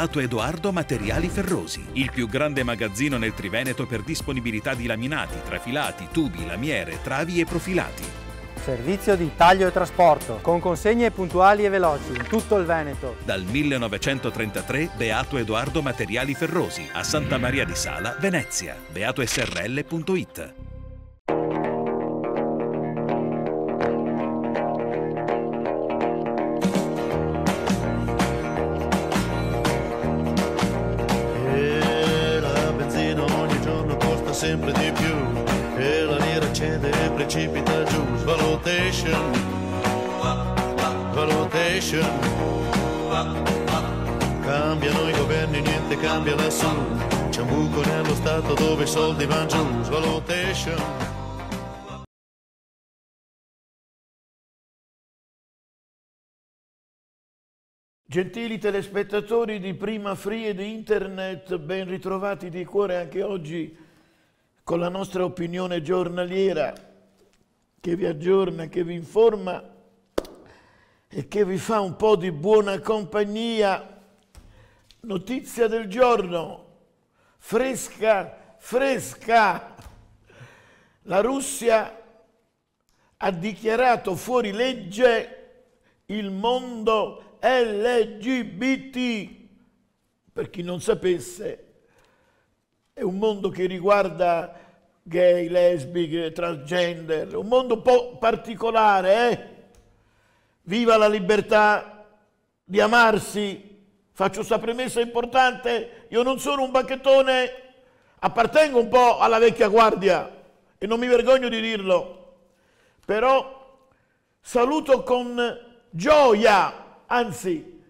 Laminato Edoardo Materiali Ferrosi, il più grande magazzino nel Triveneto per disponibilità di laminati, trafilati, tubi, lamiere, travi e profilati. Servizio di taglio e trasporto, con consegne puntuali e veloci in tutto il Veneto. Dal 1933 Beato Edoardo Materiali Ferrosi, a Santa Maria di Sala, Venezia. beatosrl.it sempre di più e la lira cede e precipita giù. Svalutation, valutation. Cambiano i governi, niente cambia lassù. C'è un buco nello Stato dove i soldi vanno giù. Svalutation. Gentili telespettatori di Prima Free ed Internet, ben ritrovati di cuore anche oggi con la nostra opinione giornaliera che vi aggiorna, che vi informa e che vi fa un po' di buona compagnia. Notizia del giorno, fresca, fresca. La Russia ha dichiarato fuori legge il mondo LGBT. Per chi non sapesse, è un mondo che riguarda gay, lesbiche, transgender, un mondo un po' particolare, eh? Viva la libertà di amarsi. Faccio questa premessa importante, io non sono un bacchettone, appartengo un po' alla vecchia guardia e non mi vergogno di dirlo, però saluto con gioia, anzi,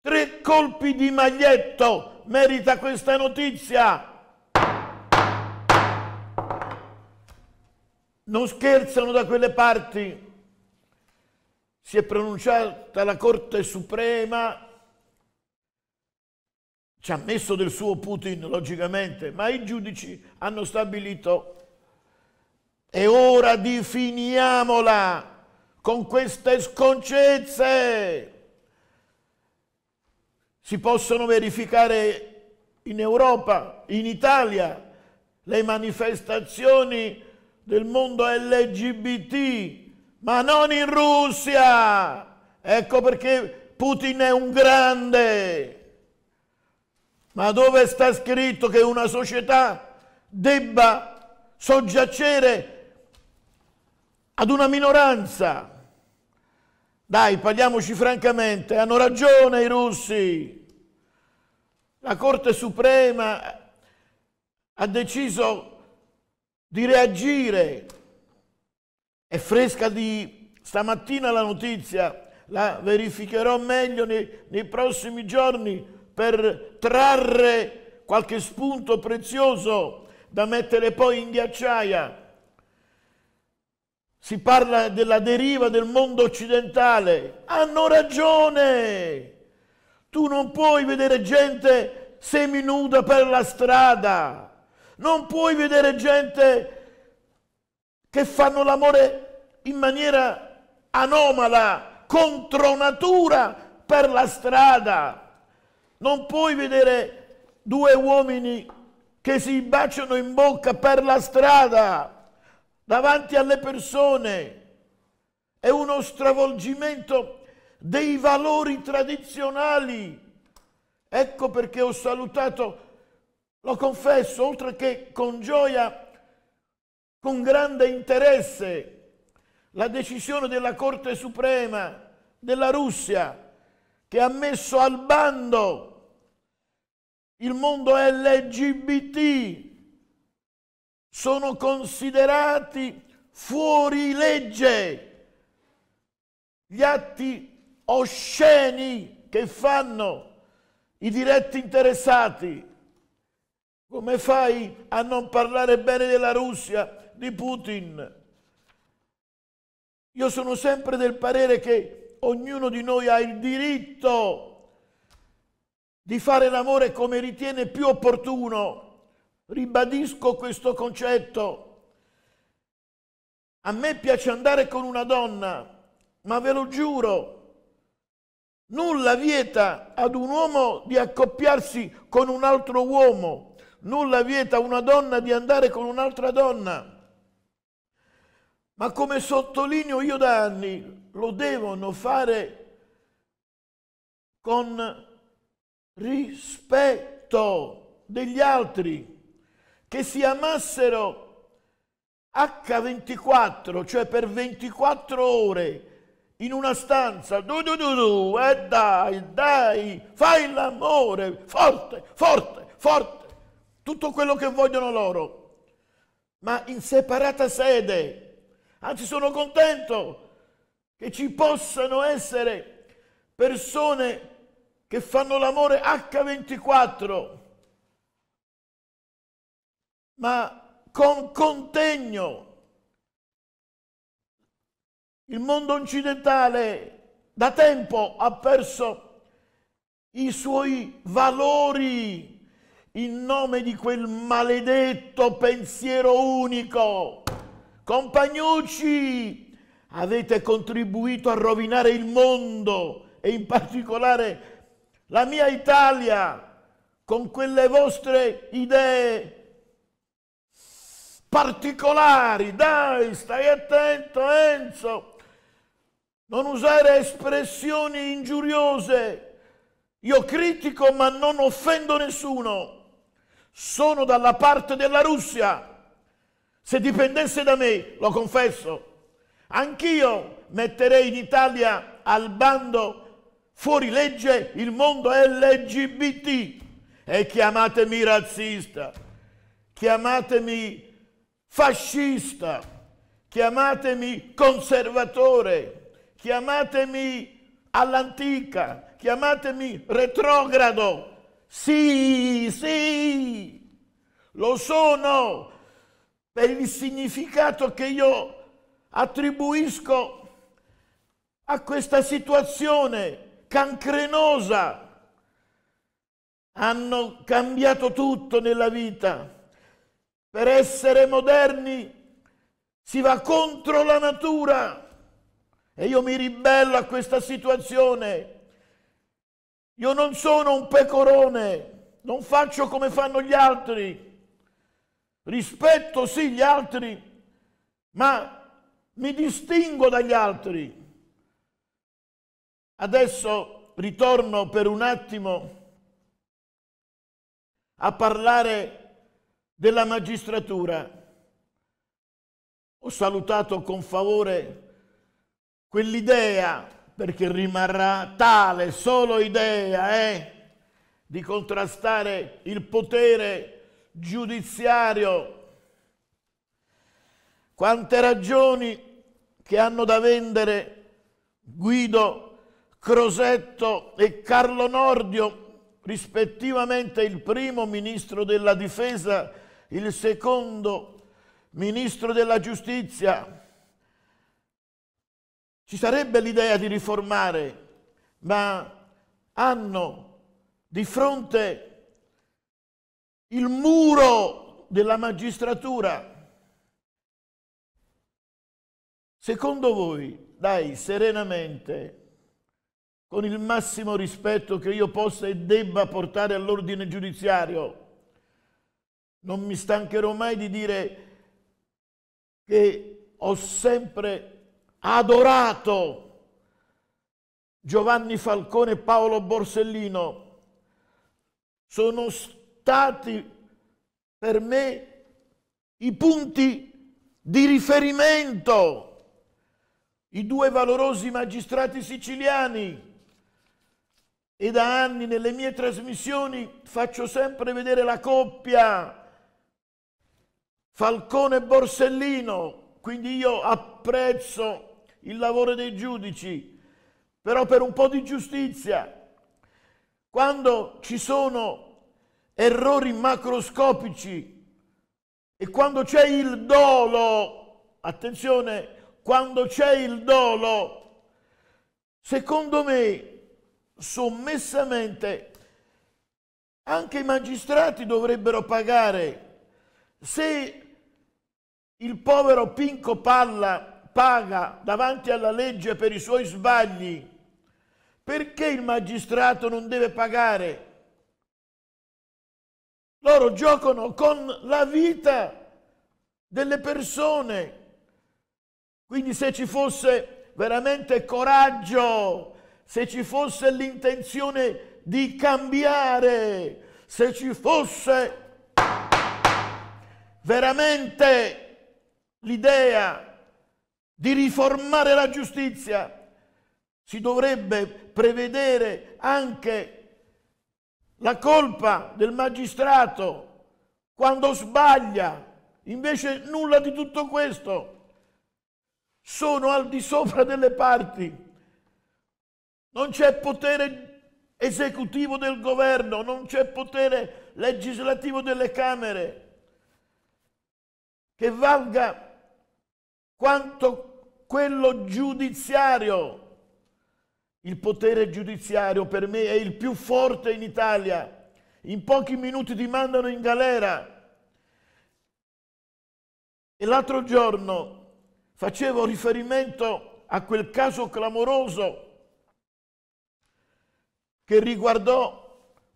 tre colpi di maglietto merita questa notizia non scherzano da quelle parti. Si è pronunciata la Corte Suprema, ci ha messo del suo Putin logicamente, ma i giudici hanno stabilito è ora di finiamola con queste sconcezze. Si possono verificare in Europa, in Italia, le manifestazioni del mondo LGBT, ma non in Russia. Ecco perché Putin è un grande. Ma dove sta scritto che una società debba soggiacere ad una minoranza? Dai, parliamoci francamente, hanno ragione i russi. La Corte Suprema ha deciso di reagire. È fresca di stamattina la notizia, la verificherò meglio nei, nei prossimi giorni per trarre qualche spunto prezioso da mettere poi in ghiacciaia. Si parla della deriva del mondo occidentale. Hanno ragione. Tu non puoi vedere gente seminuda per la strada. Non puoi vedere gente che fanno l'amore in maniera anomala, contro natura, per la strada. Non puoi vedere due uomini che si baciano in bocca per la strada, davanti alle persone. È uno stravolgimento dei valori tradizionali. Ecco perché ho salutato lo confesso, oltre che con gioia, con grande interesse, la decisione della Corte Suprema della Russia che ha messo al bando il mondo LGBT, sono considerati fuori legge gli atti osceni che fanno i diretti interessati come fai a non parlare bene della Russia, di Putin? Io sono sempre del parere che ognuno di noi ha il diritto di fare l'amore come ritiene più opportuno. Ribadisco questo concetto. A me piace andare con una donna, ma ve lo giuro, nulla vieta ad un uomo di accoppiarsi con un altro uomo Nulla vieta a una donna di andare con un'altra donna. Ma come sottolineo io da anni, lo devono fare con rispetto degli altri, che si amassero H24, cioè per 24 ore in una stanza, du du du du, e eh dai, dai, fai l'amore, forte, forte, forte tutto quello che vogliono loro, ma in separata sede. Anzi sono contento che ci possano essere persone che fanno l'amore H24, ma con contegno. Il mondo occidentale da tempo ha perso i suoi valori in nome di quel maledetto pensiero unico. Compagnucci, avete contribuito a rovinare il mondo e in particolare la mia Italia con quelle vostre idee particolari. Dai, stai attento Enzo. Non usare espressioni ingiuriose. Io critico ma non offendo nessuno sono dalla parte della Russia. Se dipendesse da me, lo confesso, anch'io metterei in Italia al bando fuori legge il mondo LGBT e chiamatemi razzista, chiamatemi fascista, chiamatemi conservatore, chiamatemi all'antica, chiamatemi retrogrado, sì, sì, lo sono per il significato che io attribuisco a questa situazione cancrenosa. Hanno cambiato tutto nella vita. Per essere moderni si va contro la natura e io mi ribello a questa situazione io non sono un pecorone, non faccio come fanno gli altri. Rispetto sì gli altri, ma mi distingo dagli altri. Adesso ritorno per un attimo a parlare della magistratura. Ho salutato con favore quell'idea perché rimarrà tale solo idea eh, di contrastare il potere giudiziario. Quante ragioni che hanno da vendere Guido, Crosetto e Carlo Nordio rispettivamente il primo ministro della difesa, il secondo ministro della giustizia, ci sarebbe l'idea di riformare, ma hanno di fronte il muro della magistratura. Secondo voi, dai, serenamente, con il massimo rispetto che io possa e debba portare all'ordine giudiziario, non mi stancherò mai di dire che ho sempre adorato Giovanni Falcone e Paolo Borsellino sono stati per me i punti di riferimento, i due valorosi magistrati siciliani. E da anni nelle mie trasmissioni faccio sempre vedere la coppia Falcone e Borsellino, quindi io apprezzo il lavoro dei giudici, però per un po' di giustizia, quando ci sono errori macroscopici e quando c'è il dolo, attenzione, quando c'è il dolo, secondo me sommessamente anche i magistrati dovrebbero pagare se il povero Pinco Palla paga davanti alla legge per i suoi sbagli. Perché il magistrato non deve pagare? Loro giocano con la vita delle persone. Quindi se ci fosse veramente coraggio, se ci fosse l'intenzione di cambiare, se ci fosse veramente l'idea di riformare la giustizia, si dovrebbe prevedere anche la colpa del magistrato quando sbaglia. Invece nulla di tutto questo. Sono al di sopra delle parti. Non c'è potere esecutivo del governo, non c'è potere legislativo delle Camere che valga quanto quello giudiziario. Il potere giudiziario per me è il più forte in Italia. In pochi minuti ti mandano in galera. E l'altro giorno facevo riferimento a quel caso clamoroso che riguardò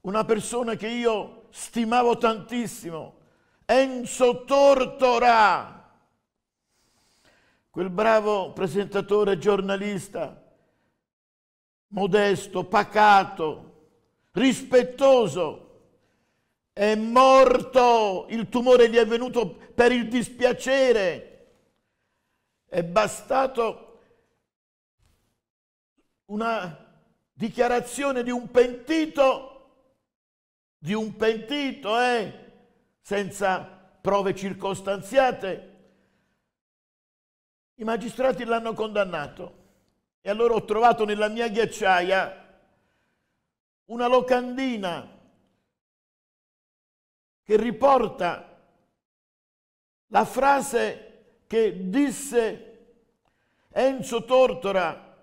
una persona che io stimavo tantissimo, Enzo Tortora quel bravo presentatore giornalista, modesto, pacato, rispettoso, è morto, il tumore gli è venuto per il dispiacere. È bastato una dichiarazione di un pentito, di un pentito, eh, senza prove circostanziate, i magistrati l'hanno condannato e allora ho trovato nella mia ghiacciaia una locandina che riporta la frase che disse Enzo Tortora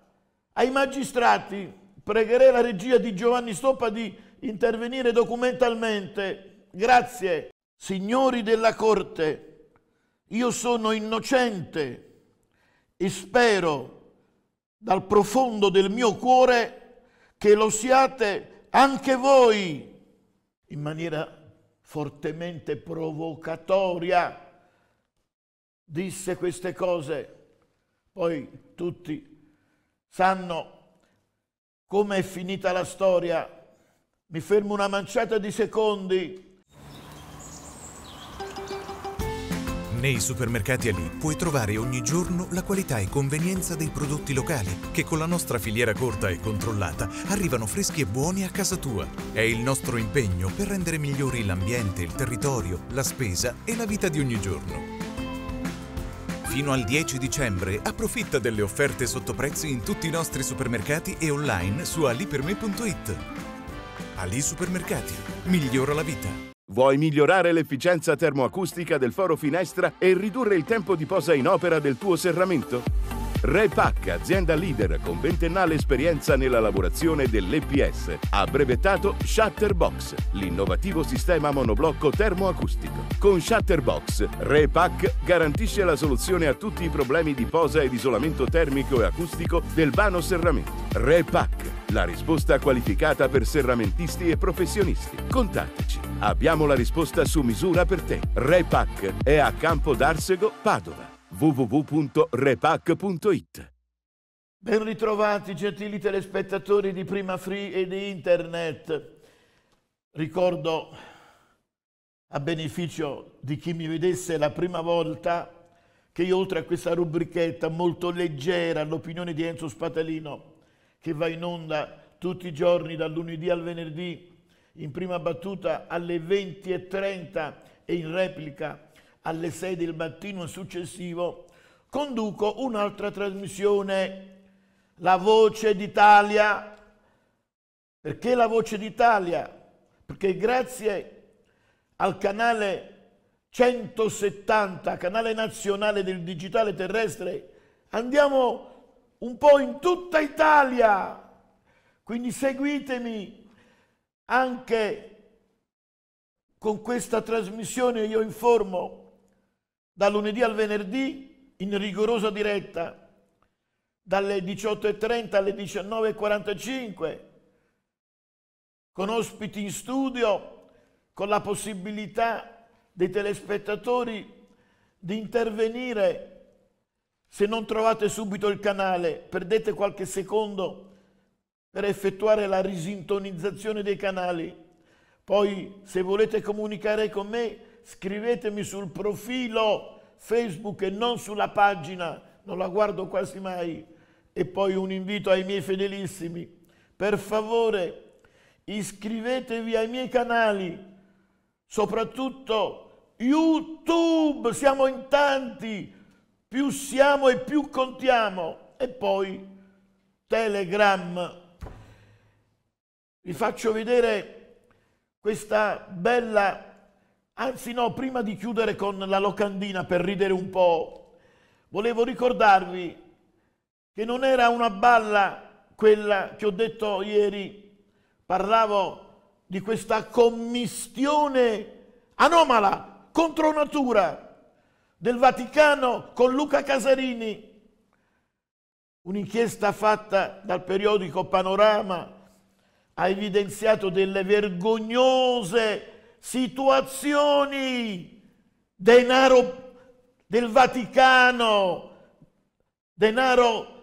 ai magistrati, pregherei la regia di Giovanni Stoppa di intervenire documentalmente. Grazie, signori della Corte, io sono innocente e spero dal profondo del mio cuore che lo siate anche voi in maniera fortemente provocatoria. Disse queste cose. Poi tutti sanno come è finita la storia. Mi fermo una manciata di secondi Nei supermercati Ali puoi trovare ogni giorno la qualità e convenienza dei prodotti locali che con la nostra filiera corta e controllata arrivano freschi e buoni a casa tua. È il nostro impegno per rendere migliori l'ambiente, il territorio, la spesa e la vita di ogni giorno. Fino al 10 dicembre approfitta delle offerte sotto prezzi in tutti i nostri supermercati e online su aliperme.it. Ali Supermercati. Migliora la vita. Vuoi migliorare l'efficienza termoacustica del foro finestra e ridurre il tempo di posa in opera del tuo serramento? Repac, azienda leader con ventennale esperienza nella lavorazione dell'EPS, ha brevettato Shutterbox, l'innovativo sistema monoblocco termoacustico. Con Shutterbox, Repac garantisce la soluzione a tutti i problemi di posa ed isolamento termico e acustico del vano serramento. Repac la risposta qualificata per serramentisti e professionisti. Contattaci. Abbiamo la risposta su misura per te. Repac è a Campo d'Arsego, Padova. www.repac.it Ben ritrovati gentili telespettatori di Prima Free e di Internet. Ricordo a beneficio di chi mi vedesse la prima volta che io oltre a questa rubrichetta molto leggera all'opinione di Enzo Spatalino che va in onda tutti i giorni dal lunedì al venerdì, in prima battuta alle 20.30 e in replica alle 6 del mattino successivo, conduco un'altra trasmissione, La Voce d'Italia. Perché La Voce d'Italia? Perché grazie al canale 170, canale nazionale del digitale terrestre, andiamo un po' in tutta Italia. Quindi seguitemi anche con questa trasmissione, io informo da lunedì al venerdì in rigorosa diretta dalle 18.30 alle 19.45 con ospiti in studio, con la possibilità dei telespettatori di intervenire se non trovate subito il canale, perdete qualche secondo per effettuare la risintonizzazione dei canali. Poi, se volete comunicare con me, scrivetemi sul profilo Facebook e non sulla pagina, non la guardo quasi mai. E poi un invito ai miei fedelissimi. Per favore, iscrivetevi ai miei canali, soprattutto YouTube, siamo in tanti, più siamo e più contiamo. E poi Telegram. Vi faccio vedere questa bella, anzi no, prima di chiudere con la locandina per ridere un po', volevo ricordarvi che non era una balla quella che ho detto ieri, parlavo di questa commistione anomala, contro natura, del Vaticano con Luca Casarini, un'inchiesta fatta dal periodico Panorama ha evidenziato delle vergognose situazioni, denaro del Vaticano, denaro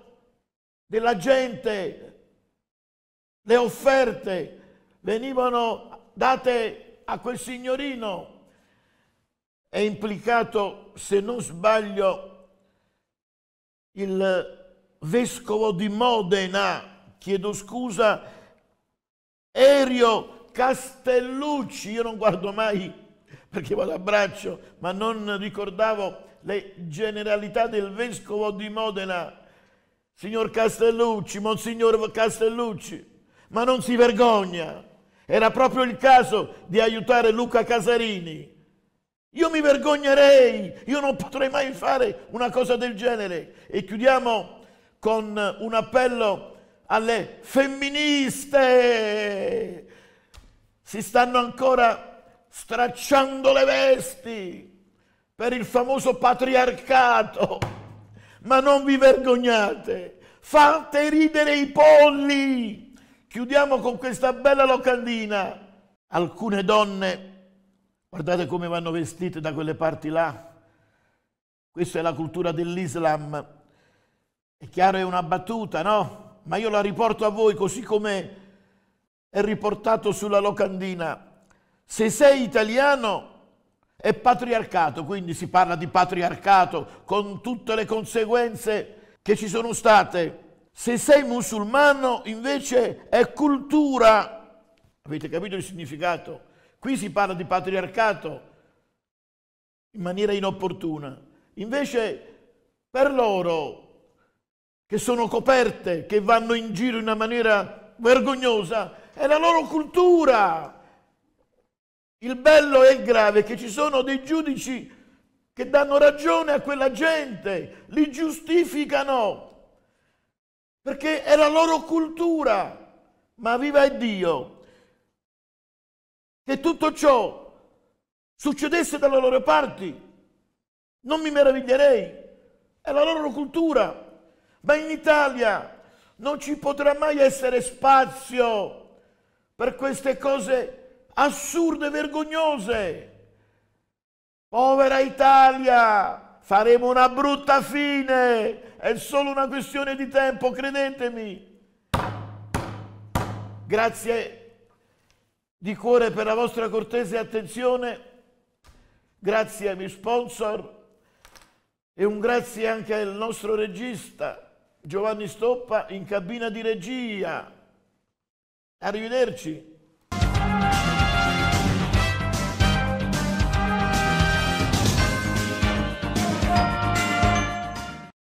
della gente, le offerte venivano date a quel signorino è implicato, se non sbaglio, il vescovo di Modena, chiedo scusa, Erio Castellucci, io non guardo mai perché vado a braccio, ma non ricordavo le generalità del vescovo di Modena, signor Castellucci, monsignor Castellucci, ma non si vergogna. Era proprio il caso di aiutare Luca Casarini io mi vergognerei, io non potrei mai fare una cosa del genere. E chiudiamo con un appello alle femministe. Si stanno ancora stracciando le vesti per il famoso patriarcato. Ma non vi vergognate, fate ridere i polli. Chiudiamo con questa bella locandina. Alcune donne Guardate come vanno vestite da quelle parti là. Questa è la cultura dell'Islam. È chiaro, è una battuta, no? Ma io la riporto a voi così come è riportato sulla locandina. Se sei italiano è patriarcato, quindi si parla di patriarcato con tutte le conseguenze che ci sono state. Se sei musulmano invece è cultura. Avete capito il significato? Qui si parla di patriarcato in maniera inopportuna. Invece per loro che sono coperte, che vanno in giro in una maniera vergognosa, è la loro cultura. Il bello e il grave è che ci sono dei giudici che danno ragione a quella gente, li giustificano, perché è la loro cultura. Ma viva Dio, che tutto ciò succedesse dalle loro parti, non mi meraviglierei, è la loro cultura. Ma in Italia non ci potrà mai essere spazio per queste cose assurde, vergognose. Povera Italia, faremo una brutta fine, è solo una questione di tempo, credetemi. Grazie di cuore per la vostra cortese attenzione, grazie ai miei sponsor e un grazie anche al nostro regista Giovanni Stoppa in cabina di regia. Arrivederci.